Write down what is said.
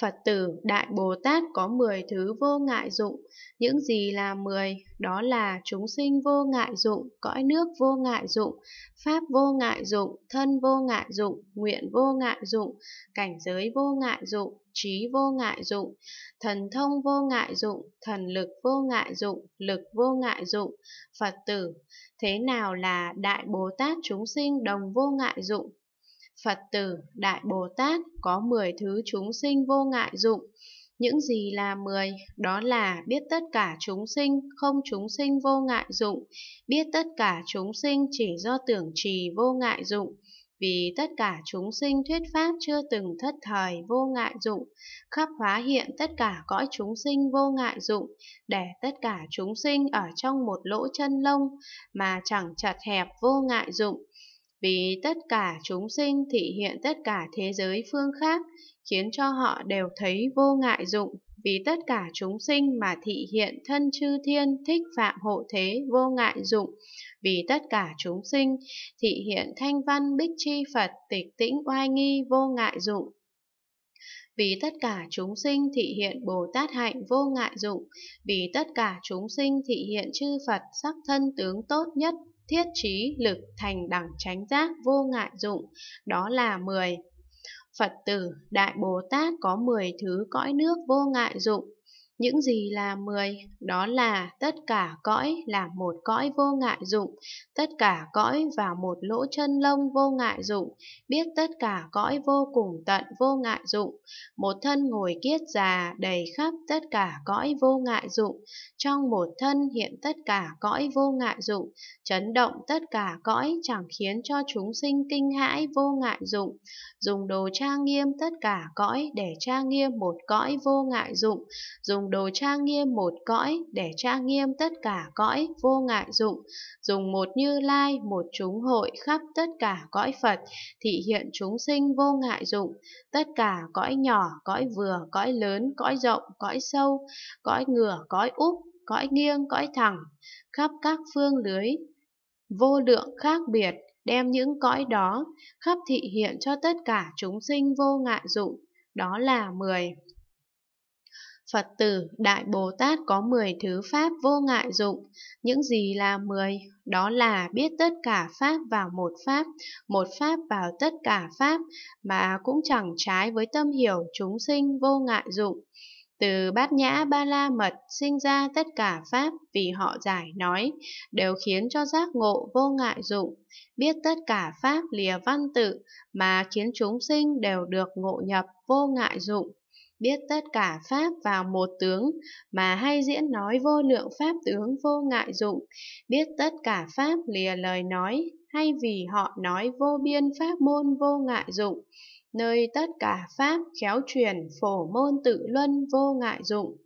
Phật tử Đại Bồ Tát có 10 thứ vô ngại dụng, những gì là 10? Đó là chúng sinh vô ngại dụng, cõi nước vô ngại dụng, pháp vô ngại dụng, thân vô ngại dụng, nguyện vô ngại dụng, cảnh giới vô ngại dụng, trí vô ngại dụng, thần thông vô ngại dụng, thần lực vô ngại dụng, lực vô ngại dụng, Phật tử. Thế nào là Đại Bồ Tát chúng sinh đồng vô ngại dụng? Phật tử, Đại Bồ Tát có 10 thứ chúng sinh vô ngại dụng. Những gì là 10? Đó là biết tất cả chúng sinh, không chúng sinh vô ngại dụng, biết tất cả chúng sinh chỉ do tưởng trì vô ngại dụng, vì tất cả chúng sinh thuyết pháp chưa từng thất thời vô ngại dụng, khắp hóa hiện tất cả cõi chúng sinh vô ngại dụng, để tất cả chúng sinh ở trong một lỗ chân lông mà chẳng chặt hẹp vô ngại dụng vì tất cả chúng sinh thị hiện tất cả thế giới phương khác, khiến cho họ đều thấy vô ngại dụng, vì tất cả chúng sinh mà thị hiện thân chư thiên thích phạm hộ thế vô ngại dụng, vì tất cả chúng sinh thị hiện thanh văn bích chi Phật tịch tĩnh oai nghi vô ngại dụng. Vì tất cả chúng sinh thị hiện Bồ Tát hạnh vô ngại dụng, vì tất cả chúng sinh thị hiện chư Phật sắc thân tướng tốt nhất thiết trí lực thành đẳng chánh giác vô ngại dụng, đó là 10. Phật tử Đại Bồ Tát có 10 thứ cõi nước vô ngại dụng, những gì là mười? Đó là tất cả cõi là một cõi vô ngại dụng, tất cả cõi và một lỗ chân lông vô ngại dụng, biết tất cả cõi vô cùng tận vô ngại dụng, một thân ngồi kiết già đầy khắp tất cả cõi vô ngại dụng, trong một thân hiện tất cả cõi vô ngại dụng, chấn động tất cả cõi chẳng khiến cho chúng sinh kinh hãi vô ngại dụng, dùng đồ trang nghiêm tất cả cõi để trang nghiêm một cõi vô ngại dụng, dùng đồ tra nghiêm một cõi để tra nghiêm tất cả cõi vô ngại dụng, dùng một như lai, một chúng hội khắp tất cả cõi Phật, thị hiện chúng sinh vô ngại dụng, tất cả cõi nhỏ, cõi vừa, cõi lớn, cõi rộng, cõi sâu, cõi ngửa, cõi úp, cõi nghiêng, cõi thẳng, khắp các phương lưới, vô lượng khác biệt, đem những cõi đó khắp thị hiện cho tất cả chúng sinh vô ngại dụng, đó là 10. Phật tử Đại Bồ Tát có 10 thứ pháp vô ngại dụng. Những gì là 10? Đó là biết tất cả pháp vào một pháp, một pháp vào tất cả pháp, mà cũng chẳng trái với tâm hiểu chúng sinh vô ngại dụng. Từ bát nhã ba la mật sinh ra tất cả pháp vì họ giải nói, đều khiến cho giác ngộ vô ngại dụng, biết tất cả pháp lìa văn tự mà khiến chúng sinh đều được ngộ nhập vô ngại dụng biết tất cả pháp vào một tướng, mà hay diễn nói vô lượng pháp tướng vô ngại dụng, biết tất cả pháp lìa lời nói, hay vì họ nói vô biên pháp môn vô ngại dụng, nơi tất cả pháp khéo truyền phổ môn tự luân vô ngại dụng.